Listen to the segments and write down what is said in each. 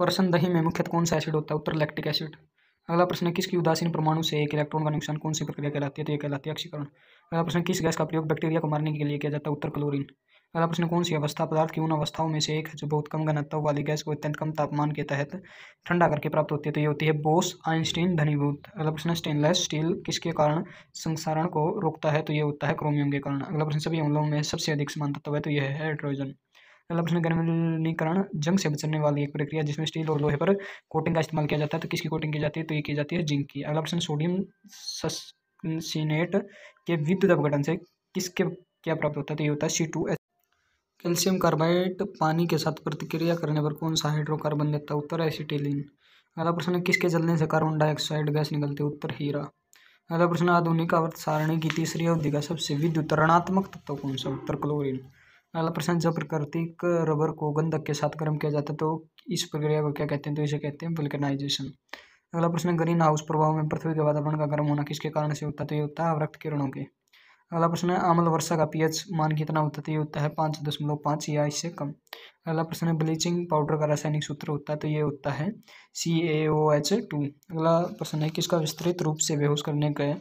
person दही में मुख्यतः कौन सा एसिड होता है उत्तर लैक्टिक एसिड अगला प्रश्न है किसकी उदासीन परमाणु से एक इलेक्ट्रॉन का नुकसान कौन सी प्रक्रिया कहलाती है तो यह कहलाती है अक्षीकरण अगला प्रश्न किस गैस का प्रयोग बैक्टीरिया को मारने के लिए किया जाता है उत्तर क्लोरीन अगला प्रश्न कौन सी अवस्था पदार्थ की उन अवस्थाओं में से एक है जो बहुत कम घनत्व वाली गैस को अत्यंत कम तापमान के तहत ठंडा करके प्राप्त होती है तो ये होती है बोस आइंस्टीन धनीभूत अगला प्रश्न स्टेनलेस स्टील किसके कारण संसारण को रोकता है तो ये होता है क्रोमियम के कारण अगला प्रश्न सभी अमलों में सबसे अधिक समान तत्व है तो यह है हाइड्रोजन ऑप्शन मतलब गर्मीकरण जंग से बचने वाली एक प्रक्रिया जिसमें स्टील और लोहे पर कोटिंग का इस्तेमाल किया जाता है तो किसकी कोटिंग की जाती है तो ये की जाती है जिंक की अगला प्रश्न सोडियम सस्नेट के विद्युत अपघटन से किसके क्या प्राप्त होता है तो ये होता है C two H calcium carbide पानी के साथ प्रतिक्रिया करने पर कौन सा हाइड्रोकार्बन देता है उत्तर एसिटिलीन अगला प्रश्न किसके जलने से कार्बन डाइऑक्साइड गैस निकलती है उत्तर हीरा अगला प्रश्न आधुनिक अवर्त सारणी की तीसरी अवधि का सबसे विद्युत ऋणात्मक तत्व कौन सा उत्तर क्लोरिन अगला प्रश्न जब प्राकृतिक रबर को गंधक के साथ गर्म किया जाता है तो इस प्रक्रिया को क्या कहते हैं तो इसे कहते हैं वल्कनाइजेशन अगला प्रश्न ग्रीन हाउस प्रभाव में पृथ्वी के वातावरण का गर्म होना किसके कारण से होता है तो ये होता है अवरक्त किरणों के अगला प्रश्न है आमल वर्षा का पीएच मान कितना होता है तो ये होता है पाँच दशमलव पाँच या इससे कम अगला प्रश्न है ब्लीचिंग पाउडर का रासायनिक सूत्र होता है तो ये होता है सी ए ओ एच टू अगला प्रश्न है किसका विस्तृत रूप से बेहोश करने के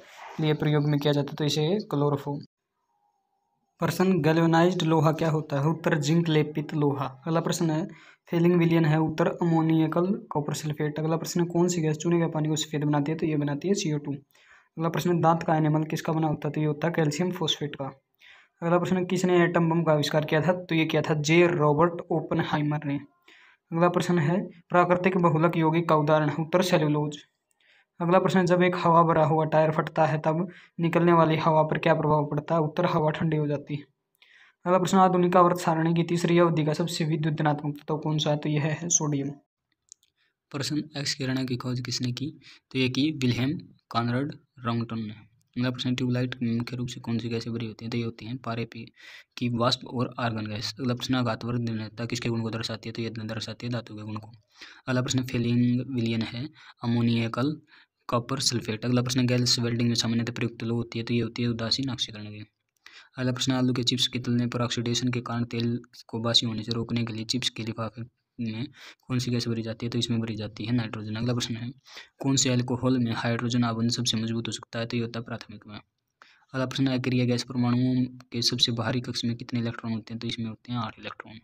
लिए प्रयोग में किया जाता है तो इसे क्लोरोफो प्रश्न गैल्वेनाइज्ड लोहा क्या होता है उत्तर जिंक लेपित लोहा अगला प्रश्न है फेलिंग विलियन है उत्तर अमोनियकल कॉपर सल्फेट अगला प्रश्न कौन सी गैस चूने के पानी को सफेद बनाती है तो ये बनाती है सीओ टू अगला प्रश्न दांत का एनिमल किसका बना होता है तो ये होता है कैल्शियम फोस्फेट का अगला प्रश्न किसने एटम बम का आविष्कार किया था तो ये किया था जे रॉबर्ट ओपन ने अगला प्रश्न है प्राकृतिक बहुलक यौगिक का उदाहरण उत्तर सेलुलोज अगला प्रश्न जब एक हवा भरा हुआ टायर फटता है तब निकलने वाली हवा पर क्या प्रभाव पड़ता है उत्तर हवा ठंडी हो जाती है अगला प्रश्न आधुनिक आवर्त सारणी की तीसरी अवधि का सबसे विद्युत धनात्मक तत्व तो कौन सा है तो यह है सोडियम प्रश्न एक्स किरण की खोज किसने की तो यह की विलहेम कॉनरड रॉन्गटन ने अगला प्रश्न ट्यूबलाइट मुख्य रूप से कौन सी गैसें भरी होती हैं तो ये होती हैं पारे पी की वाष्प और आर्गन गैस अगला प्रश्न आघातवर दिनता किसके गुण को दर्शाती है तो यह दर्शाती है धातु के गुण को अगला प्रश्न फेलिंग विलियन है अमोनियकल कॉपर सल्फेट अगला प्रश्न गैस वेल्डिंग में सामान्यतः प्रयुक्त लो होती है तो ये होती है उदासीन ऑक्सीकरण की अगला प्रश्न आलू के चिप्स के तलने पर ऑक्सीडेशन के कारण तेल को बासी होने से रोकने के लिए चिप्स के लिफाफे में कौन सी गैस भरी जाती है तो इसमें भरी जाती है नाइट्रोजन अगला प्रश्न है कौन से अल्कोहल में हाइड्रोजन आबंध सबसे मजबूत हो सकता है तो ये होता है प्राथमिक में अगला प्रश्न है क्रिया गैस परमाणुओं के सबसे बाहरी कक्ष में कितने इलेक्ट्रॉन होते हैं तो इसमें होते हैं आठ इलेक्ट्रॉन